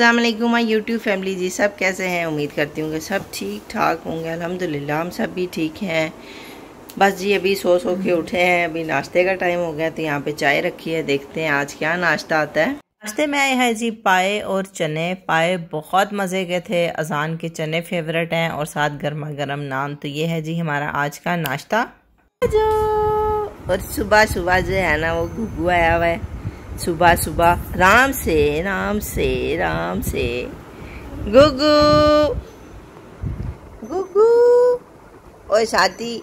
अल्लाम my YouTube family जी सब कैसे हैं उम्मीद करती हूँ कि सब ठीक ठाक होंगे अल्हम्दुलिल्लाह हम सब भी ठीक हैं बस जी अभी सो सो के उठे हैं अभी नाश्ते का टाइम हो गया तो यहाँ पे चाय रखी है देखते हैं आज क्या नाश्ता आता है नाश्ते में आए हैं जी पाए और चने पाए बहुत मज़े के थे अजान के चने फेवरेट हैं और साथ गर्मा गर्म नान तो ये है जी हमारा आज का नाश्ता और सुबह सुबह जो है ना वो घुगू आया हुआ है सुबह सुबह राम से राम से राम से गुगु गुगु ओ साथी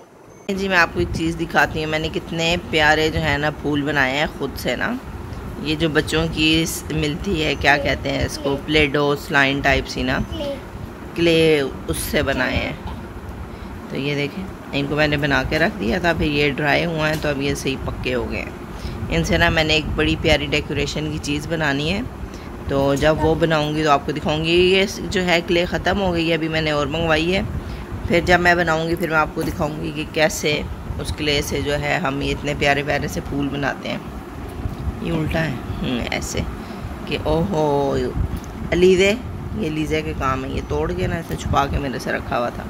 जी मैं आपको एक चीज़ दिखाती हूँ मैंने कितने प्यारे जो है ना फूल बनाए हैं ख़ुद से ना ये जो बच्चों की मिलती है क्या कहते हैं इसको प्लेडो स्लाइन टाइप सी ना क्ले उससे बनाए हैं तो ये देखें इनको मैंने बना के रख दिया था फिर ये ड्राई हुआ है तो अब ये सही पक्के हो गए हैं इनसे ना मैंने एक बड़ी प्यारी डेकोरेशन की चीज़ बनानी है तो जब वो बनाऊंगी तो आपको दिखाऊंगी ये जो है क्ले ख़त्म हो गई है अभी मैंने और मंगवाई है फिर जब मैं बनाऊंगी फिर मैं आपको दिखाऊंगी कि कैसे उस क्ले से जो है हम इतने प्यारे प्यारे से फूल बनाते हैं ये उल्टा है हम्म, ऐसे कि ओहो अलीजे ये लीजे के काम है ये तोड़ के ना इसे छुपा के मेरे से रखा हुआ था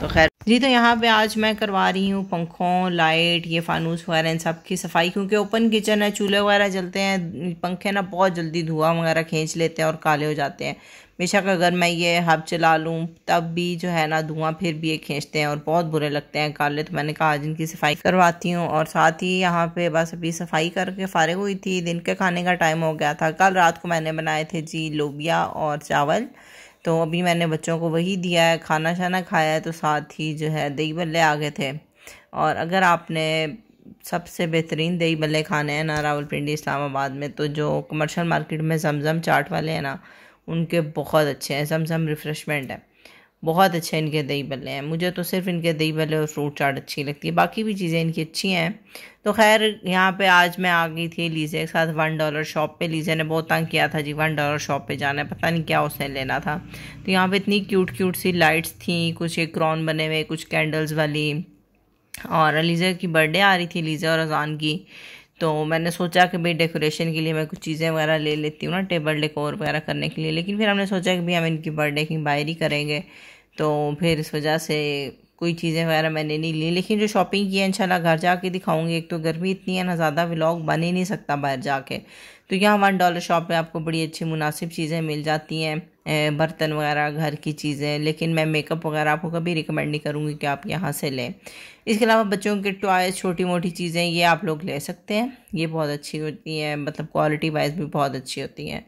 तो खैर जी तो यहाँ पे आज मैं करवा रही हूँ पंखों लाइट ये फानूस वगैरह इन सब की सफाई क्योंकि ओपन किचन है चूल्हे वगैरह जलते हैं पंखे ना बहुत जल्दी धुआं वगैरह खींच लेते हैं और काले हो जाते हैं बेशक अगर मैं ये हब चला लूँ तब भी जो है ना धुआं फिर भी ये खींचते हैं और बहुत बुरे लगते हैं काले तो मैंने कहा आज इनकी सफाई करवाती हूँ और साथ ही यहाँ पे बस अभी सफाई करके फारिग हुई थी दिन के खाने का टाइम हो गया था कल रात को मैंने बनाए थे जी लोबिया और चावल तो अभी मैंने बच्चों को वही दिया है खाना शाना खाया है तो साथ ही जो है दही बल्ले आ गए थे और अगर आपने सबसे बेहतरीन दही बल्ले खाने हैं ना रावलपिंडी इस्लामाबाद में तो जो कमर्शियल मार्केट में जमजम चाट वाले हैं ना उनके बहुत अच्छे हैं जमजम रिफ़्रेशमेंट है बहुत अच्छे इनके दही बल्ले हैं मुझे तो सिर्फ इनके दही बल्ले और फ्रूट चाट अच्छी लगती है बाकी भी चीज़ें इनकी अच्छी हैं तो खैर यहाँ पे आज मैं आ गई थी लीजे के साथ वन डॉलर शॉप पे लीजे ने बहुत तंग किया था जी वन डॉलर शॉप पे जाना है पता नहीं क्या उसने लेना था तो यहाँ पे इतनी क्यूट क्यूट सी लाइट्स थी कुछ एक क्रॉन बने हुए कुछ कैंडल्स वाली और लीजे की बर्थडे आ रही थी लीजे और अजान की तो मैंने सोचा कि भाई डेकोरेशन के लिए मैं कुछ चीज़ें वगैरह ले लेती हूँ ना टेबल डेकोर वगैरह करने के लिए लेकिन फिर हमने सोचा कि भाई हम इनकी बर्थडे की बायरी करेंगे तो फिर इस वजह से कोई चीज़ें वगैरह मैंने नहीं ली लेकिन जो शॉपिंग की है इंशाल्लाह घर जाके दिखाऊंगी एक तो गर्मी इतनी है ना ज़्यादा व्लॉग बन ही नहीं सकता बाहर जाके तो यहाँ वन डॉलर शॉप में आपको बड़ी अच्छी मुनासिब चीज़ें मिल जाती हैं बर्तन वगैरह घर की चीज़ें लेकिन मैं मेकअप वगैरह आपको कभी रिकमेंड नहीं करूँगी कि आप यहाँ से लें इसके अलावा बच्चों के टॉयज छोटी मोटी चीज़ें ये आप लोग ले सकते हैं ये बहुत अच्छी होती हैं मतलब क्वालिटी वाइज भी बहुत अच्छी होती हैं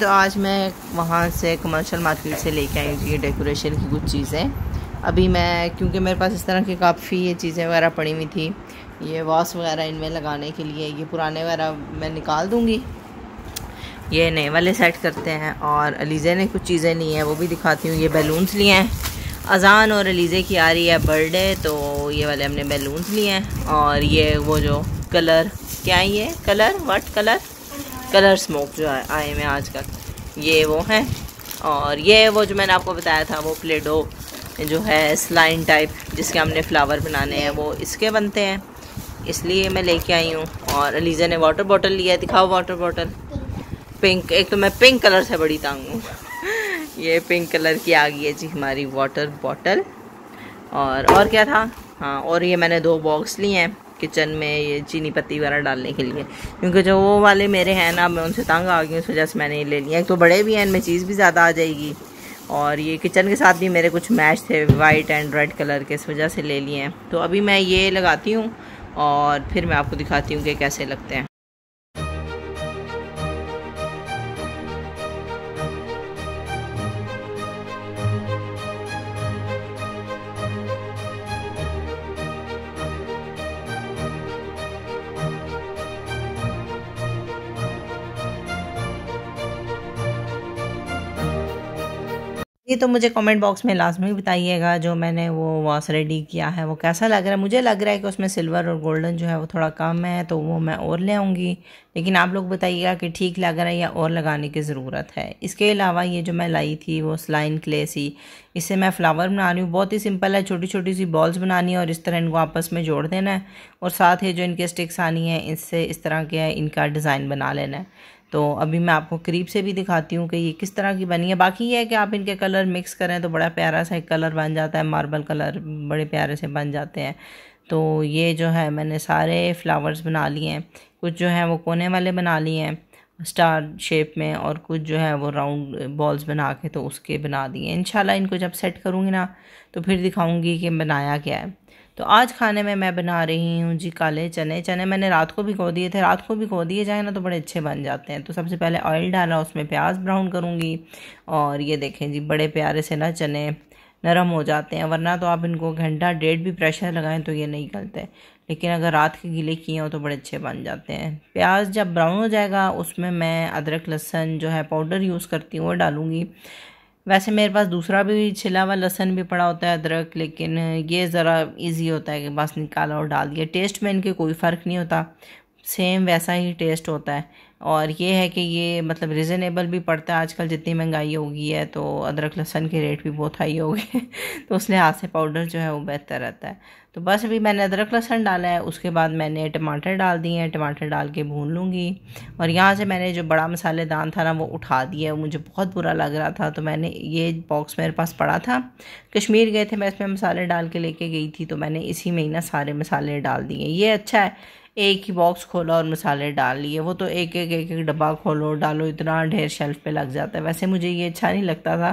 तो आज मैं वहाँ से कमर्शियल मार्केट से लेके आई थी ये डेकोरेशन की कुछ चीज़ें अभी मैं क्योंकि मेरे पास इस तरह की काफ़ी ये चीज़ें वगैरह पड़ी हुई थी ये वॉस वगैरह इनमें लगाने के लिए ये पुराने वगैरह मैं निकाल दूँगी ये नए वाले सेट करते हैं और अलीज़े ने कुछ चीज़ें ली हैं वो भी दिखाती हूँ ये बैलून्स लिए हैं अजान और अलीज़े की आ रही है बर्थडे तो ये वाले हमने बैलून्स लिए हैं और ये वो जो कलर क्या है ये colour what colour colour smoke जो है आए में आजकल ये वो हैं और ये वो जो मैंने आपको बताया था वो प्लेडो जो है स्लाइन टाइप जिसके हमने फ्लावर बनाने हैं वो इसके बनते हैं इसलिए मैं लेके आई हूँ और अलीज़ा ने वाटर बॉटल लिया है दिखाओ वाटर बॉटल पिंक एक तो मैं पिंक कलर से बड़ी तंग हूँ ये पिंक कलर की आ गई है जी हमारी वाटर बॉटल और और क्या था हाँ और ये मैंने दो बॉक्स लिए हैं किचन में ये चीनी पत्ती वगैरह डालने के लिए क्योंकि जो वो वाले मेरे हैं ना मैं उनसे तंग आ गई उस वजह से मैंने ये ले लिया एक तो बड़े भी हैं इनमें चीज़ भी ज़्यादा आ जाएगी और ये किचन के साथ भी मेरे कुछ मैच थे वाइट एंड रेड कलर के इस वजह से ले लिए हैं तो अभी मैं ये लगाती हूँ और फिर मैं आपको दिखाती हूँ कि कैसे लगते हैं ये तो मुझे कमेंट बॉक्स में लाजमी बताइएगा जो मैंने वो वॉस रेडी किया है वो कैसा लग रहा है मुझे लग रहा है कि उसमें सिल्वर और गोल्डन जो है वो थोड़ा कम है तो वो मैं और ले आऊँगी लेकिन आप लोग बताइएगा कि ठीक लग रहा है या और लगाने की ज़रूरत है इसके अलावा ये जो मैं लाई थी वो स्लाइन क्ले सी इससे मैं फ्लावर बना रही हूँ बहुत ही सिंपल है छोटी छोटी सी बॉल्स बनानी है और इस तरह इनको आपस में जोड़ देना है और साथ ही जो इनके स्टिक्स आनी है इससे इस तरह के इनका डिज़ाइन बना लेना है तो अभी मैं आपको करीब से भी दिखाती हूँ कि ये किस तरह की बनी है बाकी ये है कि आप इनके कलर मिक्स करें तो बड़ा प्यारा सा एक कलर बन जाता है मार्बल कलर बड़े प्यारे से बन जाते हैं तो ये जो है मैंने सारे फ्लावर्स बना लिए हैं कुछ जो है वो कोने वाले बना लिए हैं स्टार शेप में और कुछ जो है वो राउंड बॉल्स बना के तो उसके बना दिए इन इनको जब सेट करूँगी ना तो फिर दिखाऊँगी कि बनाया क्या है तो आज खाने में मैं बना रही हूँ जी काले चने चने मैंने रात को भी भिगो दिए थे रात को भी भिगो दिए जाए ना तो बड़े अच्छे बन जाते हैं तो सबसे पहले ऑयल डाला उसमें प्याज ब्राउन करूँगी और ये देखें जी बड़े प्यारे से ना चने नरम हो जाते हैं वरना तो आप इनको घंटा डेढ़ भी प्रेशर लगाएं तो ये नहीं गलते लेकिन अगर रात के गीले किए हों तो बड़े अच्छे बन जाते हैं प्याज जब ब्राउन हो जाएगा उसमें मैं अदरक लहसन जो है पाउडर यूज़ करती हूँ वो डालूँगी वैसे मेरे पास दूसरा भी छिला हुआ लहसन भी पड़ा होता है अदरक लेकिन ये ज़रा इजी होता है कि बस निकाला और डाल दिया टेस्ट में इनके कोई फ़र्क नहीं होता सेम वैसा ही टेस्ट होता है और ये है कि ये मतलब रिजनेबल भी पड़ता है आजकल जितनी महंगाई होगी है तो अदरक लहसन के रेट भी बहुत हाई हो गए तो उस लिहाज से पाउडर जो है वो बेहतर रहता है तो बस अभी मैंने अदरक लहसन डाला है उसके बाद मैंने टमाटर डाल दिए हैं टमाटर डाल के भून लूँगी और यहाँ से मैंने जो बड़ा मसालेदान था ना वो उठा दिया है मुझे बहुत बुरा लग रहा था तो मैंने ये बॉक्स मेरे पास पड़ा था कश्मीर गए थे मैं इसमें मसाले डाल के लेके गई थी तो मैंने इसी में ही ना सारे मसाले डाल दिए ये अच्छा है एक ही बॉक्स खोला और मसाले डाल लिए वो तो एक एक एक एक डब्बा खोलो डालो इतना ढेर शेल्फ पे लग जाता है वैसे मुझे ये अच्छा नहीं लगता था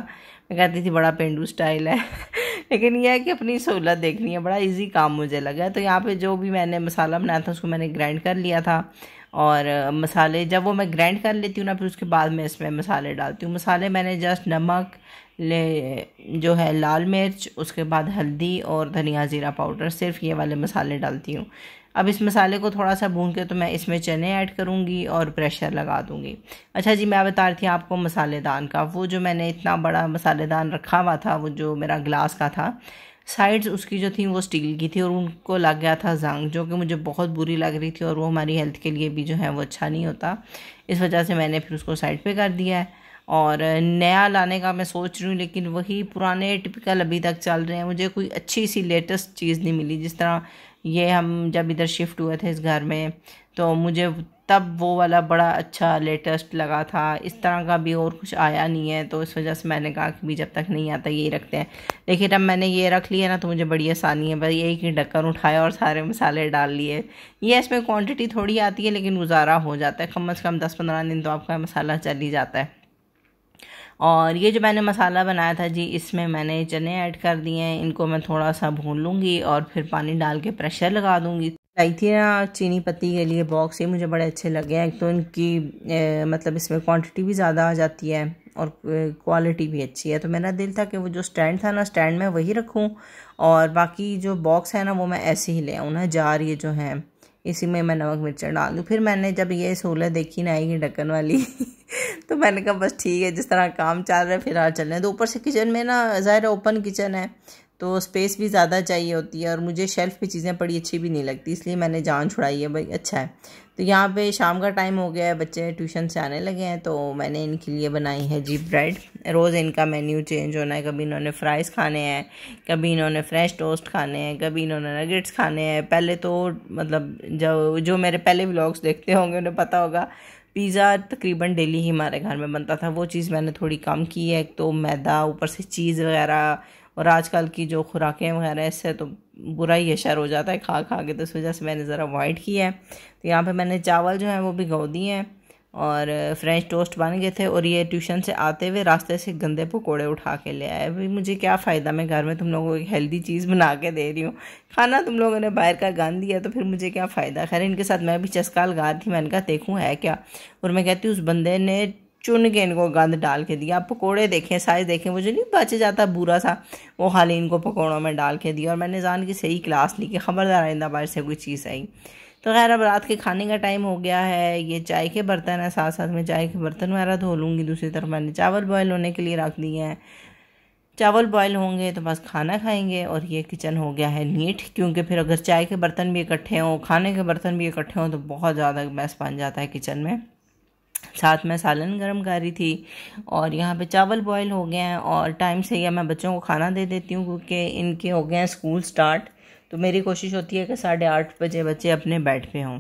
मैं कहती थी बड़ा पेंडू स्टाइल है लेकिन यह है कि अपनी सहूलत देखनी है बड़ा इजी काम मुझे लगा तो यहाँ पे जो भी मैंने मसाला बनाया था उसको मैंने ग्राइंड कर लिया था और मसाले जब वो मैं ग्राइंड कर लेती हूँ ना फिर उसके बाद मैं इसमें मसाले डालती हूँ मसाले मैंने जस्ट नमक ले जो है लाल मिर्च उसके बाद हल्दी और धनिया ज़ीरा पाउडर सिर्फ ये वाले मसाले डालती हूँ अब इस मसाले को थोड़ा सा भून के तो मैं इसमें चने ऐड करूँगी और प्रेशर लगा दूँगी अच्छा जी मैं बता रही थी आपको मसालेदान का वो जो मैंने इतना बड़ा मसालेदान रखा हुआ था वो जो मेरा ग्लास का था साइड्स उसकी जो थी वो स्टील की थी और उनको लग गया था जंग जो कि मुझे बहुत बुरी लग रही थी और वो हमारी हेल्थ के लिए भी जो है वो अच्छा नहीं होता इस वजह से मैंने फिर उसको साइड पे कर दिया है और नया लाने का मैं सोच रही हूँ लेकिन वही पुराने टिपिकल अभी तक चल रहे हैं मुझे कोई अच्छी सी लेटेस्ट चीज़ नहीं मिली जिस तरह ये हम जब इधर शिफ्ट हुए थे इस घर में तो मुझे तब वो वाला बड़ा अच्छा लेटेस्ट लगा था इस तरह का भी और कुछ आया नहीं है तो इस वजह से मैंने कहा कि भी जब तक नहीं आता यही रखते हैं लेकिन अब मैंने ये रख लिया ना तो मुझे बड़ी आसानी है बस यही कि ढक्कन उठाया और सारे मसाले डाल लिए ये इसमें क्वांटिटी थोड़ी आती है लेकिन गुजारा हो जाता है कम अज़ कम दस पंद्रह दिन तो आपका मसाला चल ही जाता है और ये जो मैंने मसाला बनाया था जी इसमें मैंने चने ऐड कर दिए हैं इनको मैं थोड़ा सा भून लूँगी और फिर पानी डाल के प्रेशर लगा दूँगी लाई थी ना चीनी पत्ती के लिए बॉक्स ये मुझे बड़े अच्छे लगे हैं एक तो इनकी ए, मतलब इसमें क्वांटिटी भी ज़्यादा आ जाती है और क्वालिटी भी अच्छी है तो मेरा दिल था कि वो जो स्टैंड था ना स्टैंड में वही रखूं और बाकी जो बॉक्स है ना वो मैं ऐसे ही ले आऊँ ना जार ये जो है इसी में मैं नमक मिर्चा डाल दूँ फिर मैंने जब ये सहूलत देखी ना आई ढक्कन वाली तो मैंने कहा बस ठीक है जिस तरह काम चल रहा है फिलहाल चल रहे हैं तो ऊपर से किचन में ना ज़ाहिर ओपन किचन है तो स्पेस भी ज़्यादा चाहिए होती है और मुझे शेल्फ़ पे चीज़ें बड़ी अच्छी भी नहीं लगती इसलिए मैंने जान छुड़ाई है भाई अच्छा है तो यहाँ पे शाम का टाइम हो गया है बच्चे ट्यूशन से आने लगे हैं तो मैंने इनके लिए बनाई है जी ब्रेड रोज़ इनका मेन्यू चेंज होना है कभी इन्होंने फ्राइज़ खाने हैं कभी इन्होंने फ्रेश टोस्ट खाने हैं कभी इन्होंने नगेट्स खाने हैं पहले तो मतलब जो जो मेरे पहले ब्लॉग्स देखते होंगे उन्हें पता होगा पिज़्ज़ा तकरीबन डेली ही हमारे घर में बनता था वो चीज़ मैंने थोड़ी कम की है एक तो मैदा ऊपर से चीज़ वगैरह और आजकल की जो खुराकें वगैरह इससे तो बुरा ही अशर हो जाता है खा खा के तो इस वजह से मैंने ज़रा अवॉइड किया है तो यहाँ पे मैंने चावल जो है वो भिगो दिए हैं और फ्रेंच टोस्ट बन गए थे और ये ट्यूशन से आते हुए रास्ते से गंदे पकोड़े उठा के ले आए भाई मुझे क्या फ़ायदा मैं घर में तुम लोगों को एक हेल्दी चीज़ बना के दे रही हूँ खाना तुम लोगों ने बाहर का गान दिया तो फिर मुझे क्या फ़ायदा खैर इनके साथ मैं भी चस्काल गा थी मैंने कहा देखूँ है क्या और मैं कहती हूँ उस बंदे ने चुन के इनको गंद डाल के दिया पकौड़े देखें साइज़ देखें वो जो नहीं बच जाता बुरा सा वो खाली इनको पकौड़ों में डाल के दिया और मैंने जान की सही क्लास ली कि खबरदार आइंदा बाहर से कोई चीज़ आई तो खैर अब रात के खाने का टाइम हो गया है ये चाय के बर्तन है साथ साथ में चाय के बर्तन वगैरह धो लूँगी दूसरी तरफ मैंने चावल बॉयल होने के लिए रख दिए हैं चावल बॉयल होंगे तो बस खाना खाएंगे और ये किचन हो गया है नीट क्योंकि फिर अगर चाय के बर्तन भी इकट्ठे हों खाने के बर्तन भी इकट्ठे हों तो बहुत ज़्यादा मैस बन जाता है किचन में साथ में सालन गर्म कर रही थी और यहाँ पे चावल बॉयल हो गए हैं और टाइम से यह मैं बच्चों को खाना दे देती हूँ क्योंकि इनके हो गए हैं स्कूल स्टार्ट तो मेरी कोशिश होती है कि साढ़े आठ बजे बच्चे अपने बेड पे हों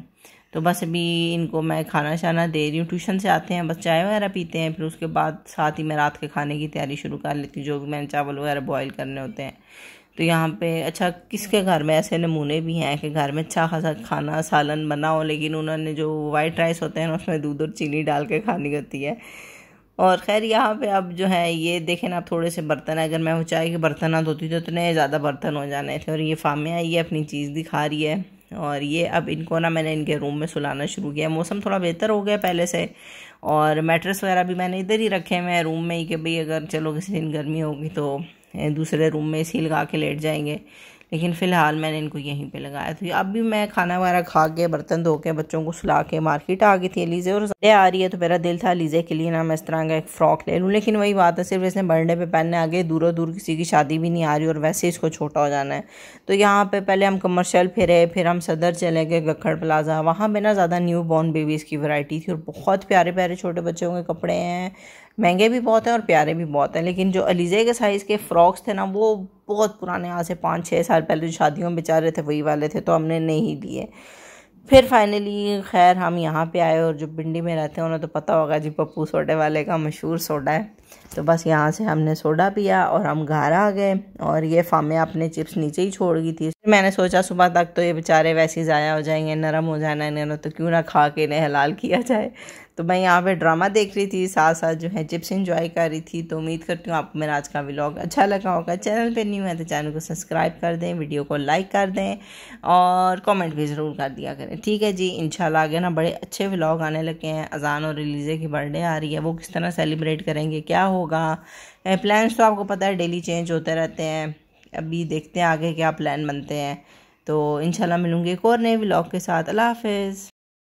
तो बस अभी इनको मैं खाना शाना दे रही हूँ ट्यूशन से आते हैं बस चाय वगैरह पीते हैं फिर उसके बाद साथ ही मैं रात के खाने की तैयारी शुरू कर लेती हूँ जो भी मैंने चावल वगैरह बॉयल करने होते हैं तो यहाँ पे अच्छा किसके घर में ऐसे नमूने भी हैं कि घर में अच्छा खासा खाना सालन बना हो लेकिन उन्होंने जो वाइट राइस होते हैं उसमें दूध और चीनी डाल के खानी होती है और खैर यहाँ पे अब जो है ये देखें ना थोड़े से बर्तन अगर मैं वो चाहे कि बर्तन ना धोती तो इतने ज़्यादा बर्तन हो जाने थे और ये फामिया ये अपनी चीज़ दिखा रही है और ये अब इनको ना मैंने इनके रूम में सुलाना शुरू किया मौसम थोड़ा बेहतर हो गया पहले से और मेट्रेस वगैरह भी मैंने इधर ही रखे हुए हैं रूम में ही कि भाई अगर चलो किसी दिन गर्मी होगी तो दूसरे रूम में इसी लगा के लेट जाएंगे लेकिन फ़िलहाल मैंने इनको यहीं पे लगाया था अब भी मैं खाना वगैरह खा के बर्तन धो के बच्चों को सुला के मार्केट आ गई थी अलीजे और संडे आ रही है तो मेरा दिल था अलीजे के लिए ना मैं इस तरह का एक फ़्रॉक ले लूँ लेकिन वही बात है सिर्फ इसने बर्थडे पे पहनने आ दूरों दूर किसी की शादी भी नहीं आ रही और वैसे इसको छोटा हो जाना है तो यहाँ पर पहले हम कमर्शल फिरे फिर हम सदर चले गए गखड़ प्लाजा वहाँ पर ना ज़्यादा न्यू बॉर्न बेबीज़ की वरायटी थी और बहुत प्यारे प्यारे छोटे बच्चों के कपड़े हैं महंगे भी बहुत हैं और प्यारे भी बहुत हैं लेकिन जो अलीजे के साइज़ के फ़्रॉक्स थे ना वो बहुत पुराने आज से पाँच छः साल पहले जो शादियों में बेचारे थे वही वाले थे तो हमने नहीं लिए फिर फाइनली खैर हम यहाँ पे आए और जो पिंडी में रहते हैं उन्हें तो पता होगा जी पप्पू सोडे वाले का मशहूर सोडा है तो बस यहाँ से हमने सोडा पिया और हम घर आ गए और ये फामे अपने चिप्स नीचे ही छोड़ गई थी मैंने सोचा सुबह तक तो ये बेचारे वैसे ही ज़ाया हो जाएंगे नरम हो जाना इन्हें तो क्यों ना खा के इन्हें हलाल किया जाए तो मैं यहाँ पे ड्रामा देख रही थी साथ साथ जो है चिप्स इंजॉय कर रही थी तो उम्मीद करती हूँ आपको मेरा आज का व्लॉग अच्छा लगा होगा चैनल पे न्यू है तो चैनल को सब्सक्राइब कर दें वीडियो को लाइक कर दें और कमेंट भी ज़रूर कर दिया करें ठीक है जी इंशाल्लाह आगे ना बड़े अच्छे व्लॉग आने लगे हैं अजान और रिलीज़े की बर्थडे आ रही है वो किस तरह सेलिब्रेट करेंगे क्या होगा प्लान्स तो आपको पता है डेली चेंज होते रहते हैं अभी देखते हैं आगे क्या प्लान बनते हैं तो इंशाल्लाह मिलूंगी एक और नए व्लॉग के साथ अल्लाह हाफिज़